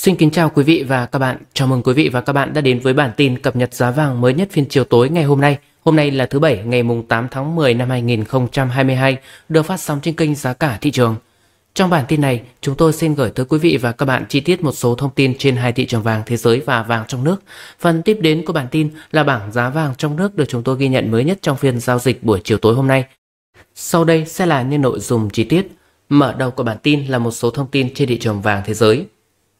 Xin kính chào quý vị và các bạn. Chào mừng quý vị và các bạn đã đến với bản tin cập nhật giá vàng mới nhất phiên chiều tối ngày hôm nay. Hôm nay là thứ Bảy ngày 8 tháng 10 năm 2022, được phát sóng trên kênh Giá cả thị trường. Trong bản tin này, chúng tôi xin gửi tới quý vị và các bạn chi tiết một số thông tin trên hai thị trường vàng thế giới và vàng trong nước. Phần tiếp đến của bản tin là bảng giá vàng trong nước được chúng tôi ghi nhận mới nhất trong phiên giao dịch buổi chiều tối hôm nay. Sau đây sẽ là những nội dung chi tiết. Mở đầu của bản tin là một số thông tin trên thị trường vàng thế giới.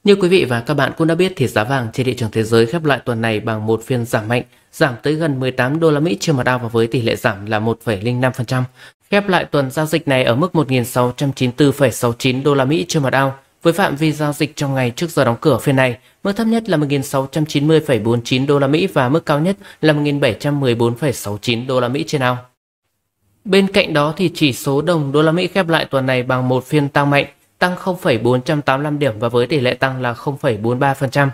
Như quý vị và các bạn cũng đã biết thì giá vàng trên thị trường thế giới khép lại tuần này bằng một phiên giảm mạnh, giảm tới gần 18 đô la Mỹ trên một ao và với tỷ lệ giảm là 1,05%. Khép lại tuần giao dịch này ở mức 1.694,69 đô la Mỹ trên một ao. Với phạm vi giao dịch trong ngày trước giờ đóng cửa phiên này, mức thấp nhất là 1.690,49 đô la Mỹ và mức cao nhất là 1.714,69 đô la Mỹ trên ao. Bên cạnh đó thì chỉ số đồng đô la Mỹ khép lại tuần này bằng một phiên tăng mạnh, tăng 0,485 điểm và với tỷ lệ tăng là 0,43%.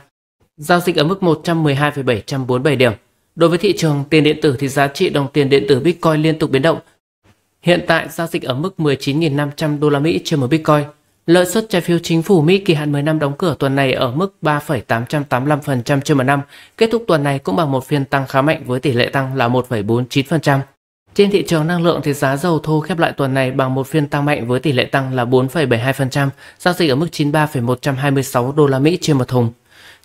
Giao dịch ở mức 112,747 điểm. Đối với thị trường tiền điện tử thì giá trị đồng tiền điện tử Bitcoin liên tục biến động. Hiện tại giao dịch ở mức 19.500 đô la Mỹ trên một Bitcoin. Lợi suất trái phiếu chính phủ Mỹ kỳ hạn 10 năm đóng cửa tuần này ở mức 3,885% trên một năm, kết thúc tuần này cũng bằng một phiên tăng khá mạnh với tỷ lệ tăng là 1,49%. Trên thị trường năng lượng thì giá dầu thô khép lại tuần này bằng một phiên tăng mạnh với tỷ lệ tăng là 4,72%, giao dịch ở mức 93,126 đô la Mỹ trên một thùng.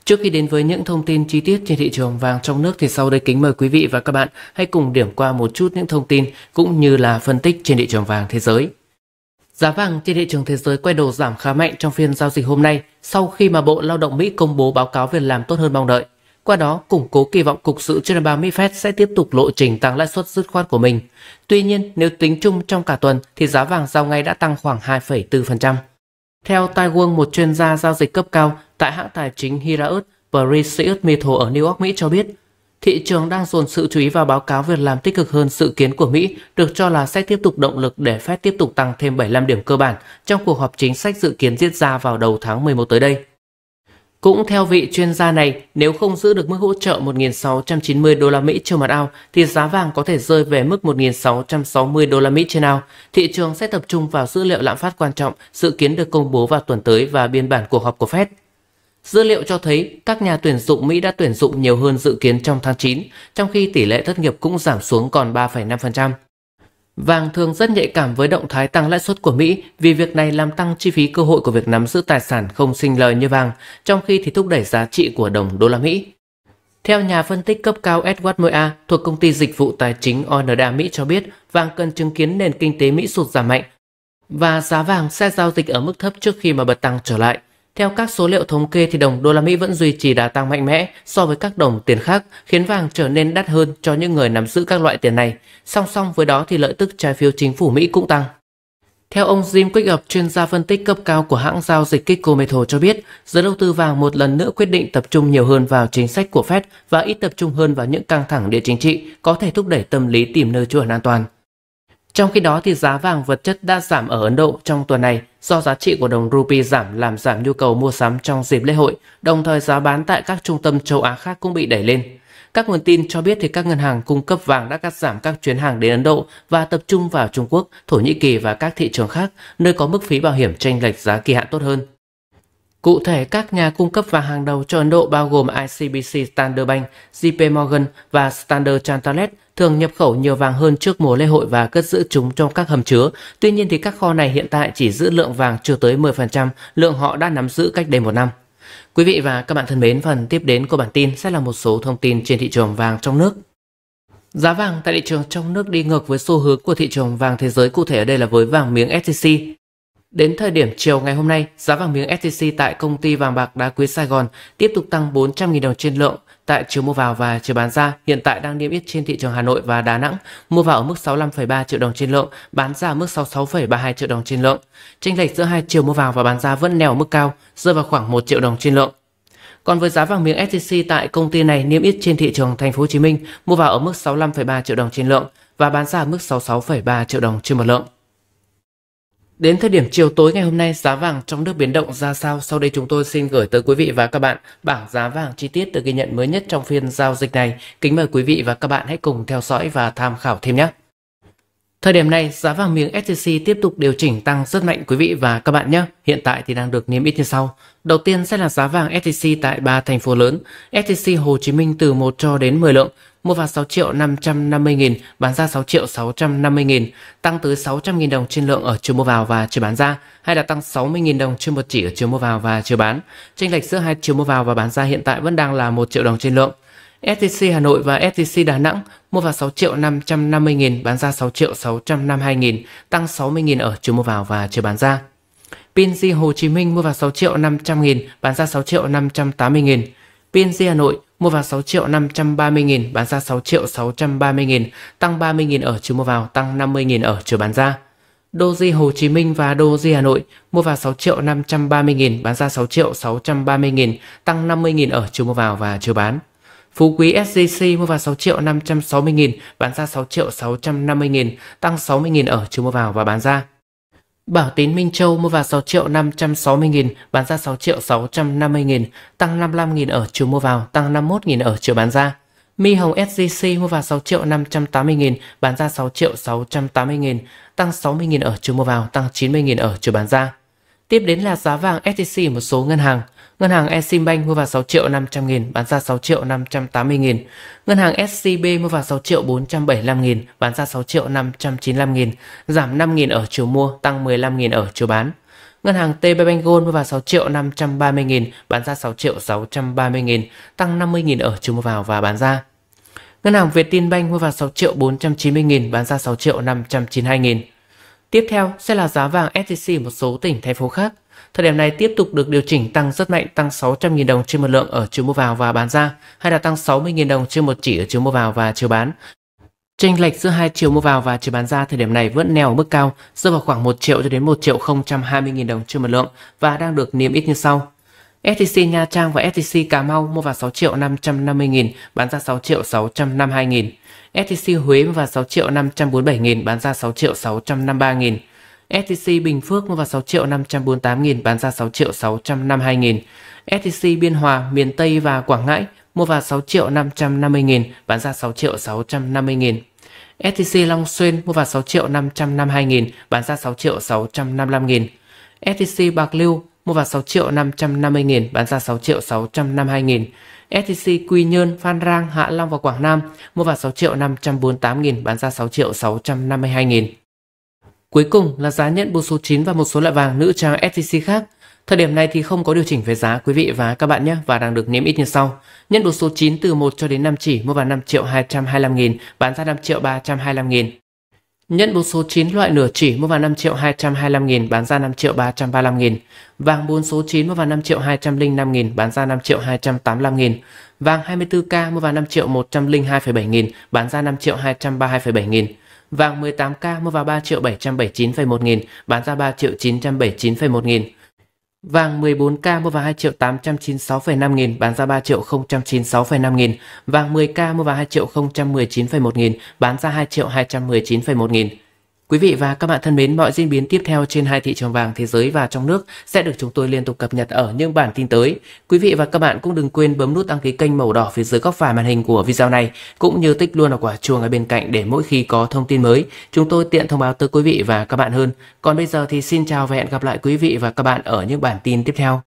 Trước khi đến với những thông tin chi tiết trên thị trường vàng trong nước thì sau đây kính mời quý vị và các bạn hãy cùng điểm qua một chút những thông tin cũng như là phân tích trên thị trường vàng thế giới. Giá vàng trên thị trường thế giới quay đầu giảm khá mạnh trong phiên giao dịch hôm nay sau khi mà Bộ Lao động Mỹ công bố báo cáo việc làm tốt hơn mong đợi. Qua đó, củng cố kỳ vọng cục dự trên bàn Mỹ Fed sẽ tiếp tục lộ trình tăng lãi suất dứt khoát của mình. Tuy nhiên, nếu tính chung trong cả tuần thì giá vàng giao ngay đã tăng khoảng 2,4%. Theo Tai Wong, một chuyên gia giao dịch cấp cao tại hãng tài chính Hiraeus Precious Metal ở New York, Mỹ cho biết, thị trường đang dồn sự chú ý vào báo cáo việc làm tích cực hơn dự kiến của Mỹ được cho là sẽ tiếp tục động lực để Fed tiếp tục tăng thêm 75 điểm cơ bản trong cuộc họp chính sách dự kiến diễn ra vào đầu tháng 11 tới đây. Cũng theo vị chuyên gia này, nếu không giữ được mức hỗ trợ 1.690 đô la Mỹ trên mặt ao, thì giá vàng có thể rơi về mức 1.660 đô la Mỹ trên ao. Thị trường sẽ tập trung vào dữ liệu lạm phát quan trọng dự kiến được công bố vào tuần tới và biên bản cuộc họp của Fed. Dữ liệu cho thấy các nhà tuyển dụng Mỹ đã tuyển dụng nhiều hơn dự kiến trong tháng 9, trong khi tỷ lệ thất nghiệp cũng giảm xuống còn 3,5%. Vàng thường rất nhạy cảm với động thái tăng lãi suất của Mỹ vì việc này làm tăng chi phí cơ hội của việc nắm giữ tài sản không sinh lời như vàng, trong khi thì thúc đẩy giá trị của đồng đô la Mỹ. Theo nhà phân tích cấp cao Edward Moya thuộc công ty dịch vụ tài chính ONDA Mỹ cho biết, vàng cần chứng kiến nền kinh tế Mỹ sụt giảm mạnh và giá vàng sẽ giao dịch ở mức thấp trước khi mà bật tăng trở lại. Theo các số liệu thống kê thì đồng đô la Mỹ vẫn duy trì đà tăng mạnh mẽ so với các đồng tiền khác, khiến vàng trở nên đắt hơn cho những người nắm giữ các loại tiền này. Song song với đó thì lợi tức trái phiếu chính phủ Mỹ cũng tăng. Theo ông Jim Quickup, chuyên gia phân tích cấp cao của hãng giao dịch Kiko Metal cho biết, giới đầu tư vàng một lần nữa quyết định tập trung nhiều hơn vào chính sách của Fed và ít tập trung hơn vào những căng thẳng địa chính trị có thể thúc đẩy tâm lý tìm nơi trú ẩn an toàn. Trong khi đó thì giá vàng vật chất đã giảm ở Ấn Độ trong tuần này do giá trị của đồng rupee giảm làm giảm nhu cầu mua sắm trong dịp lễ hội, đồng thời giá bán tại các trung tâm châu Á khác cũng bị đẩy lên. Các nguồn tin cho biết thì các ngân hàng cung cấp vàng đã cắt giảm các chuyến hàng đến Ấn Độ và tập trung vào Trung Quốc, Thổ Nhĩ Kỳ và các thị trường khác nơi có mức phí bảo hiểm chênh lệch giá kỳ hạn tốt hơn. Cụ thể, các nhà cung cấp vàng hàng đầu cho Ấn Độ bao gồm ICBC Standard Bank, JP Morgan và Standard Chartered thường nhập khẩu nhiều vàng hơn trước mùa lễ hội và cất giữ chúng trong các hầm chứa. Tuy nhiên thì các kho này hiện tại chỉ giữ lượng vàng chưa tới 10% lượng họ đã nắm giữ cách đây một năm. Quý vị và các bạn thân mến, phần tiếp đến của bản tin sẽ là một số thông tin trên thị trường vàng trong nước. Giá vàng tại thị trường trong nước đi ngược với xu hướng của thị trường vàng thế giới cụ thể ở đây là với vàng miếng SJC Đến thời điểm chiều ngày hôm nay, giá vàng miếng SJC tại công ty vàng bạc đá quý Sài Gòn tiếp tục tăng 400.000 đồng trên lượng tại chiều mua vào và chiều bán ra. Hiện tại đang niêm yết trên thị trường Hà Nội và Đà Nẵng, mua vào ở mức 65,3 triệu đồng trên lượng, bán ra ở mức 66,32 triệu đồng trên lượng. Chênh lệch giữa hai chiều mua vào và bán ra vẫn neo ở mức cao, rơi vào khoảng 1 triệu đồng trên lượng. Còn với giá vàng miếng SJC tại công ty này niêm yết trên thị trường Thành phố Hồ Chí Minh, mua vào ở mức 65,3 triệu đồng trên lượng và bán ra ở mức 66,3 triệu đồng trên một lượng. Đến thời điểm chiều tối ngày hôm nay, giá vàng trong nước biến động ra sao? Sau đây chúng tôi xin gửi tới quý vị và các bạn bảng giá vàng chi tiết được ghi nhận mới nhất trong phiên giao dịch này. Kính mời quý vị và các bạn hãy cùng theo dõi và tham khảo thêm nhé. Thời điểm này, giá vàng miếng SJC tiếp tục điều chỉnh tăng rất mạnh quý vị và các bạn nhé. Hiện tại thì đang được niêm yết như sau. Đầu tiên sẽ là giá vàng SJC tại ba thành phố lớn, SJC Hồ Chí Minh từ 1 cho đến 10 lượng, mua vào 6 triệu 550 nghìn, bán ra 6 triệu 650 nghìn, tăng tới 600 nghìn đồng trên lượng ở chiều mua vào và chiều bán ra, hay là tăng 60 nghìn đồng trên một chỉ ở chiều mua vào và chiều bán. Chênh lệch giữa hai chiều mua vào và bán ra hiện tại vẫn đang là 1 triệu đồng trên lượng. STC Hà Nội và STC Đà Nẵng mua vào 6 triệu 550 nghìn, bán ra 6 triệu 652 nghìn, tăng 60 nghìn ở chiều mua vào và chiều bán ra. Pinzi Hồ Chí Minh mua vào 6 triệu 500 nghìn, bán ra 6 triệu 580 nghìn. PNG Hà Nội mua vào 6 triệu 530 nghìn, bán ra 6 triệu 630 nghìn, tăng 30 nghìn ở chiều mua vào, tăng 50 nghìn ở chiều bán ra. Doji Hồ Chí Minh và Doji Hà Nội mua vào 6 triệu 530 nghìn, bán ra 6 triệu 630 nghìn, tăng 50 nghìn ở chiều mua vào và chiều bán. Phú Quý SJC mua vào 6 triệu 560 nghìn, bán ra 6 triệu 650 nghìn, tăng 60 nghìn ở chiều mua vào và bán ra. Bảo tín Minh Châu mua vào 6 triệu 560 nghìn, bán ra 6 triệu 650 nghìn, tăng 55 nghìn ở chiều mua vào, tăng 51 nghìn ở chiều bán ra. Mi Hồng SGC mua vào 6 triệu 580 nghìn, bán ra 6 triệu 680 nghìn, tăng 60 nghìn ở chiều mua vào, tăng 90 nghìn ở chiều bán ra. Tiếp đến là giá vàng SJC một số ngân hàng – Ngân hàng Eximbank mua vào 6 triệu 500 nghìn, bán ra 6 triệu 580 nghìn. Ngân hàng SCB mua vào 6 triệu 475 nghìn, bán ra 6 triệu 595 nghìn, giảm 5 nghìn ở chiều mua, tăng 15 nghìn ở chiều bán. Ngân hàng TB Bank Gold mua vào 6 triệu 530 nghìn, bán ra 6 triệu 630 nghìn, tăng 50 nghìn ở chiều mua vào và bán ra. Ngân hàng Vietinbank mua vào 6 triệu 490 nghìn, bán ra 6 triệu 592 nghìn. Tiếp theo sẽ là giá vàng SJC một số tỉnh thành phố khác. Thời điểm này tiếp tục được điều chỉnh tăng rất mạnh, tăng 600.000 đồng trên một lượng ở chiều mua vào và bán ra, hay là tăng 60.000 đồng trên một chỉ ở chiều mua vào và chiều bán. Chênh lệch giữa hai chiều mua vào và chiều bán ra thời điểm này vẫn neo ở mức cao, rơi vào khoảng 1 triệu cho đến 1 triệu 020 000 đồng trên một lượng và đang được niêm yết như sau. STC Nha Trang và STC Cà Mau mua vào 6 triệu 550 nghìn, bán ra 6 triệu 652 nghìn. STC Huế mua vào 6 triệu 547 nghìn, bán ra 6 triệu 653 nghìn. STC Bình Phước mua vào 6 triệu 548 nghìn, bán ra 6 triệu 652 nghìn. STC Biên Hòa, miền Tây và Quảng Ngãi mua vào 6 triệu 550 nghìn, bán ra 6 triệu 650 nghìn. STC Long Xuyên mua vào 6 triệu 552 nghìn, bán ra 6 triệu 655 nghìn. STC Bạc Liêu mua vào 6 triệu 550 nghìn, bán ra 6 triệu 652 nghìn. STC Quy Nhơn, Phan Rang, Hạ Long và Quảng Nam mua vào 6 triệu 548 nghìn, bán ra 6 triệu 652 nghìn. Cuối cùng là giá nhận bộ số 9 và một số loại vàng nữ trang SJC khác. Thời điểm này thì không có điều chỉnh về giá quý vị và các bạn nhé và đang được niêm yết như sau. Nhận bộ số 9 từ 1 cho đến 5 chỉ mua vào 5 triệu 225 nghìn, bán ra 5 triệu 325 nghìn. Nhận bộ số 9 loại nửa chỉ mua vào 5 triệu 225 nghìn, bán ra 5 triệu 335 nghìn. Vàng bốn số 9 mua vào 5 triệu 205 nghìn, bán ra 5 triệu 285 nghìn. Vàng 24K mua vào 5 triệu 102,7 nghìn, bán ra 5 triệu 232,7 nghìn. Vàng 18K mua vào 3 triệu 779,1 nghìn, bán ra 3 triệu 979,1 nghìn. Vàng 14K mua vào 2 triệu 896,5 nghìn, bán ra 3 triệu 096,5 nghìn. Vàng 10K mua vào 2 triệu 019,1 nghìn, bán ra 2 triệu 219,1 nghìn. Quý vị và các bạn thân mến, mọi diễn biến tiếp theo trên hai thị trường vàng thế giới và trong nước sẽ được chúng tôi liên tục cập nhật ở những bản tin tới. Quý vị và các bạn cũng đừng quên bấm nút đăng ký kênh màu đỏ phía dưới góc phải màn hình của video này, cũng như tích luôn vào quả chuông ở bên cạnh để mỗi khi có thông tin mới, chúng tôi tiện thông báo tới quý vị và các bạn hơn. Còn bây giờ thì xin chào và hẹn gặp lại quý vị và các bạn ở những bản tin tiếp theo.